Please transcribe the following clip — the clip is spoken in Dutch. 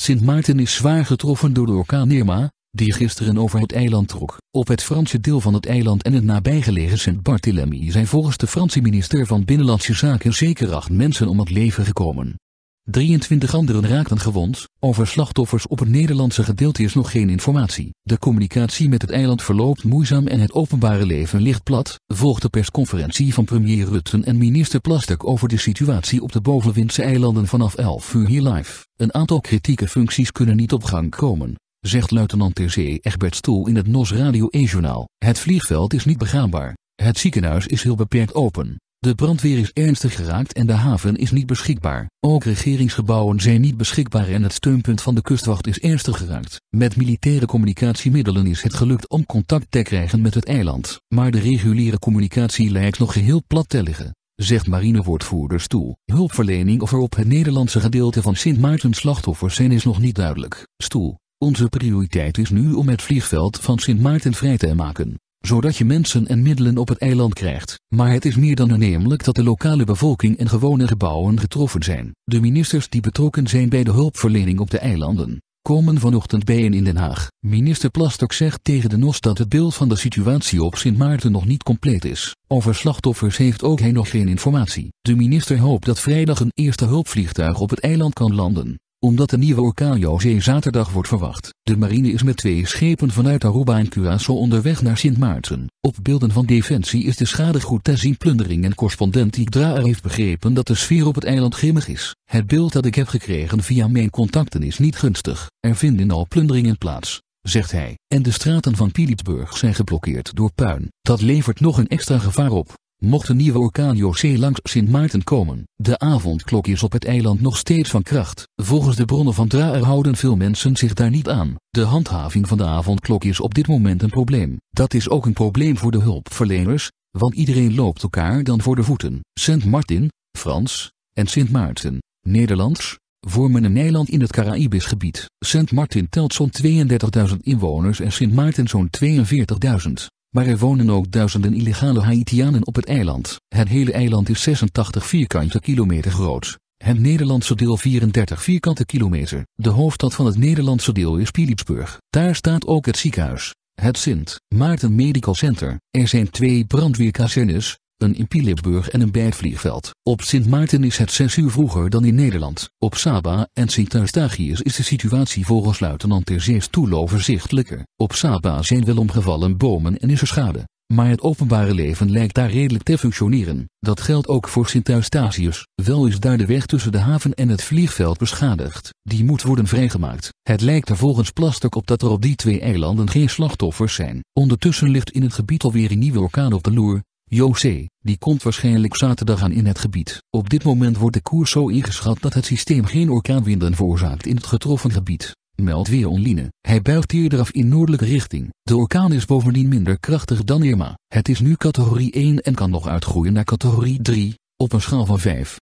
Sint Maarten is zwaar getroffen door de orkaan Irma, die gisteren over het eiland trok. Op het Franse deel van het eiland en het nabijgelegen Sint-Barthélemy zijn volgens de Franse minister van Binnenlandse Zaken zeker acht mensen om het leven gekomen. 23 anderen raakten gewond, over slachtoffers op het Nederlandse gedeelte is nog geen informatie. De communicatie met het eiland verloopt moeizaam en het openbare leven ligt plat, volgt de persconferentie van premier Rutten en minister Plasterk over de situatie op de bovenwindse eilanden vanaf 11 uur hier live. Een aantal kritieke functies kunnen niet op gang komen, zegt luitenant ter zee Egbert Stoel in het NOS Radio 1-journaal. Het vliegveld is niet begaanbaar, het ziekenhuis is heel beperkt open. De brandweer is ernstig geraakt en de haven is niet beschikbaar. Ook regeringsgebouwen zijn niet beschikbaar en het steunpunt van de kustwacht is ernstig geraakt. Met militaire communicatiemiddelen is het gelukt om contact te krijgen met het eiland. Maar de reguliere communicatie lijkt nog geheel plat te liggen, zegt marinewoordvoerder Stoel. Hulpverlening of er op het Nederlandse gedeelte van Sint Maarten slachtoffers zijn is nog niet duidelijk. Stoel. Onze prioriteit is nu om het vliegveld van Sint Maarten vrij te maken zodat je mensen en middelen op het eiland krijgt. Maar het is meer dan aannemelijk dat de lokale bevolking en gewone gebouwen getroffen zijn. De ministers die betrokken zijn bij de hulpverlening op de eilanden, komen vanochtend bijeen in Den Haag. Minister Plastok zegt tegen de NOS dat het beeld van de situatie op Sint Maarten nog niet compleet is. Over slachtoffers heeft ook hij nog geen informatie. De minister hoopt dat vrijdag een eerste hulpvliegtuig op het eiland kan landen omdat de nieuwe orkaan José zaterdag wordt verwacht. De marine is met twee schepen vanuit Aruba en Curaçao onderweg naar Sint Maarten. Op beelden van Defensie is de schade goed te zien plundering en correspondent Ikdra heeft begrepen dat de sfeer op het eiland grimmig is. Het beeld dat ik heb gekregen via mijn contacten is niet gunstig. Er vinden al plunderingen plaats zegt hij, en de straten van Pielitsburg zijn geblokkeerd door puin. Dat levert nog een extra gevaar op. Mocht een nieuwe orkaan Jose langs Sint Maarten komen, de avondklok is op het eiland nog steeds van kracht. Volgens de bronnen van Draer houden veel mensen zich daar niet aan. De handhaving van de avondklok is op dit moment een probleem. Dat is ook een probleem voor de hulpverleners, want iedereen loopt elkaar dan voor de voeten. Sint Martin, Frans, en Sint Maarten, Nederlands, vormen een eiland in het Caraïbisch gebied. Sint Martin telt zo'n 32.000 inwoners en Sint Maarten zo'n 42.000. Maar er wonen ook duizenden illegale Haitianen op het eiland. Het hele eiland is 86 vierkante kilometer groot. Het Nederlandse deel 34 vierkante kilometer. De hoofdstad van het Nederlandse deel is Philipsburg. Daar staat ook het ziekenhuis, het Sint Maarten Medical Center. Er zijn twee brandweerkazernes, een in en een bij het vliegveld. Op Sint Maarten is het 6 uur vroeger dan in Nederland. Op Saba en Sint Eustachius is de situatie volgens luitenant Terzees Toelo verzichtelijker. Op Saba zijn wel omgevallen bomen en is er schade. Maar het openbare leven lijkt daar redelijk te functioneren. Dat geldt ook voor Sint Eustatius. Wel is daar de weg tussen de haven en het vliegveld beschadigd. Die moet worden vrijgemaakt. Het lijkt er volgens plastic op dat er op die twee eilanden geen slachtoffers zijn. Ondertussen ligt in het gebied alweer een nieuwe orkaan op de loer. José, die komt waarschijnlijk zaterdag aan in het gebied. Op dit moment wordt de koers zo ingeschat dat het systeem geen orkaanwinden veroorzaakt in het getroffen gebied, meldt weer online. Hij buigt eerder in noordelijke richting. De orkaan is bovendien minder krachtig dan Irma. Het is nu categorie 1 en kan nog uitgroeien naar categorie 3, op een schaal van 5.